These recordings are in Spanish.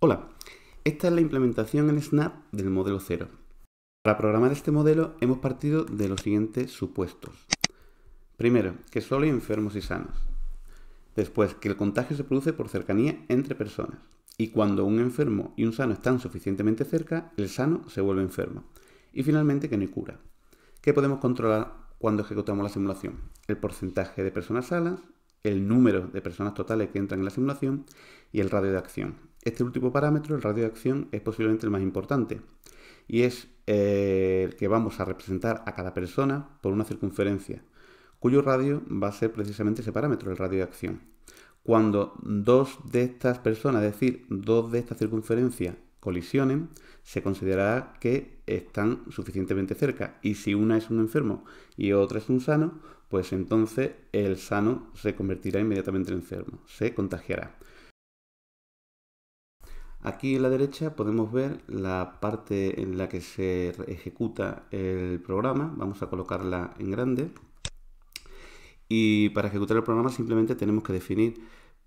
Hola, esta es la implementación en Snap del modelo 0. Para programar este modelo hemos partido de los siguientes supuestos. Primero, que solo hay enfermos y sanos. Después, que el contagio se produce por cercanía entre personas. Y cuando un enfermo y un sano están suficientemente cerca, el sano se vuelve enfermo. Y finalmente, que no hay cura. ¿Qué podemos controlar cuando ejecutamos la simulación? El porcentaje de personas sanas el número de personas totales que entran en la simulación y el radio de acción. Este último parámetro, el radio de acción, es posiblemente el más importante y es eh, el que vamos a representar a cada persona por una circunferencia, cuyo radio va a ser precisamente ese parámetro, el radio de acción. Cuando dos de estas personas, es decir, dos de estas circunferencias colisionen, se considerará que están suficientemente cerca. Y si una es un enfermo y otra es un sano, pues entonces el sano se convertirá inmediatamente en enfermo, se contagiará. Aquí en la derecha podemos ver la parte en la que se ejecuta el programa. Vamos a colocarla en grande. Y para ejecutar el programa simplemente tenemos que definir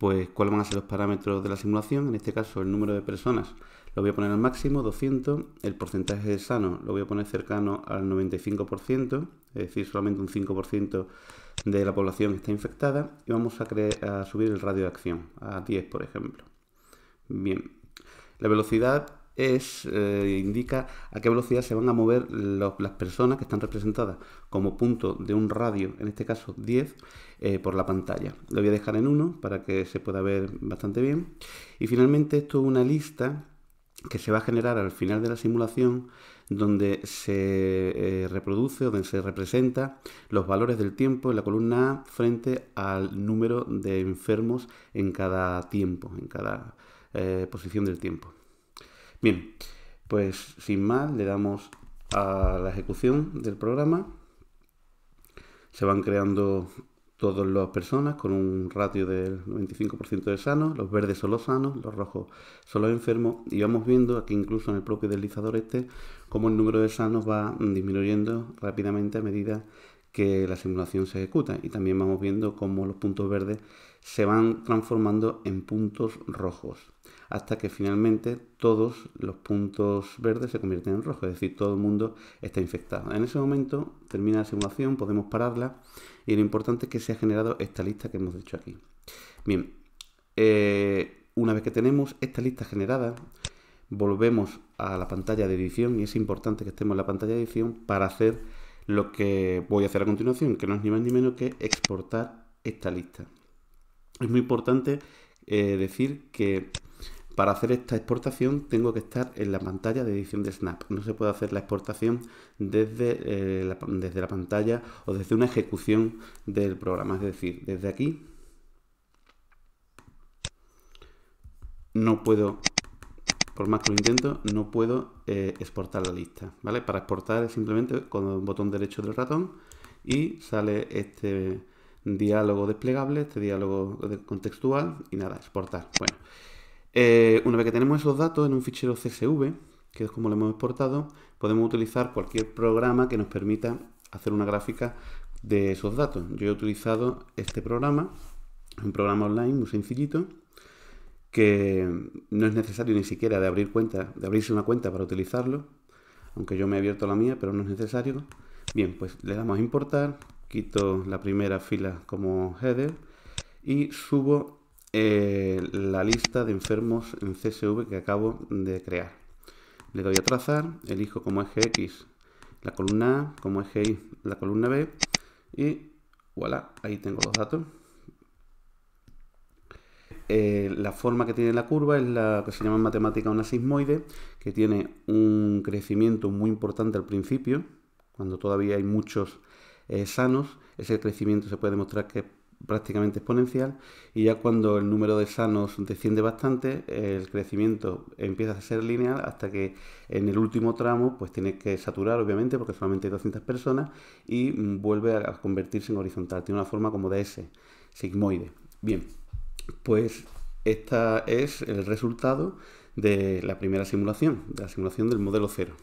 pues cuáles van a ser los parámetros de la simulación. En este caso, el número de personas lo voy a poner al máximo, 200. El porcentaje de sano lo voy a poner cercano al 95%, es decir, solamente un 5% de la población está infectada. Y vamos a, a subir el radio de acción a 10, por ejemplo. Bien. La velocidad es, eh, indica a qué velocidad se van a mover las personas que están representadas como punto de un radio, en este caso 10, eh, por la pantalla. Lo voy a dejar en 1 para que se pueda ver bastante bien. Y finalmente esto es una lista que se va a generar al final de la simulación donde se eh, reproduce o donde se representa los valores del tiempo en la columna A frente al número de enfermos en cada tiempo, en cada posición del tiempo. Bien, pues sin más le damos a la ejecución del programa. Se van creando todas las personas con un ratio del 95% de sanos, los verdes son los sanos, los rojos son los enfermos, y vamos viendo aquí incluso en el propio deslizador este cómo el número de sanos va disminuyendo rápidamente a medida que la simulación se ejecuta y también vamos viendo cómo los puntos verdes se van transformando en puntos rojos hasta que finalmente todos los puntos verdes se convierten en rojo, es decir, todo el mundo está infectado. En ese momento termina la simulación, podemos pararla y lo importante es que se ha generado esta lista que hemos hecho aquí. Bien, eh, una vez que tenemos esta lista generada, volvemos a la pantalla de edición y es importante que estemos en la pantalla de edición para hacer lo que voy a hacer a continuación, que no es ni más ni menos que exportar esta lista. Es muy importante eh, decir que para hacer esta exportación tengo que estar en la pantalla de edición de Snap. No se puede hacer la exportación desde, eh, la, desde la pantalla o desde una ejecución del programa. Es decir, desde aquí no puedo, por más que lo intento, no puedo eh, exportar la lista. ¿vale? Para exportar es simplemente con el botón derecho del ratón y sale este diálogo desplegable, este diálogo contextual y nada, exportar. Bueno. Eh, una vez que tenemos esos datos en un fichero CSV, que es como lo hemos exportado, podemos utilizar cualquier programa que nos permita hacer una gráfica de esos datos. Yo he utilizado este programa, un programa online muy sencillito, que no es necesario ni siquiera de abrir cuenta, de abrirse una cuenta para utilizarlo, aunque yo me he abierto la mía, pero no es necesario. Bien, pues le damos a importar, quito la primera fila como header y subo eh, la lista de enfermos en CSV que acabo de crear. Le doy a trazar, elijo como eje X la columna A, como eje Y la columna B y voilà, ahí tengo los datos. Eh, la forma que tiene la curva es la que se llama en matemática una sismoide, que tiene un crecimiento muy importante al principio, cuando todavía hay muchos eh, sanos. Ese crecimiento se puede demostrar que prácticamente exponencial y ya cuando el número de sanos desciende bastante, el crecimiento empieza a ser lineal hasta que en el último tramo pues tiene que saturar obviamente porque solamente hay 200 personas y vuelve a convertirse en horizontal, tiene una forma como de S, sigmoide. Bien, pues esta es el resultado de la primera simulación, de la simulación del modelo cero.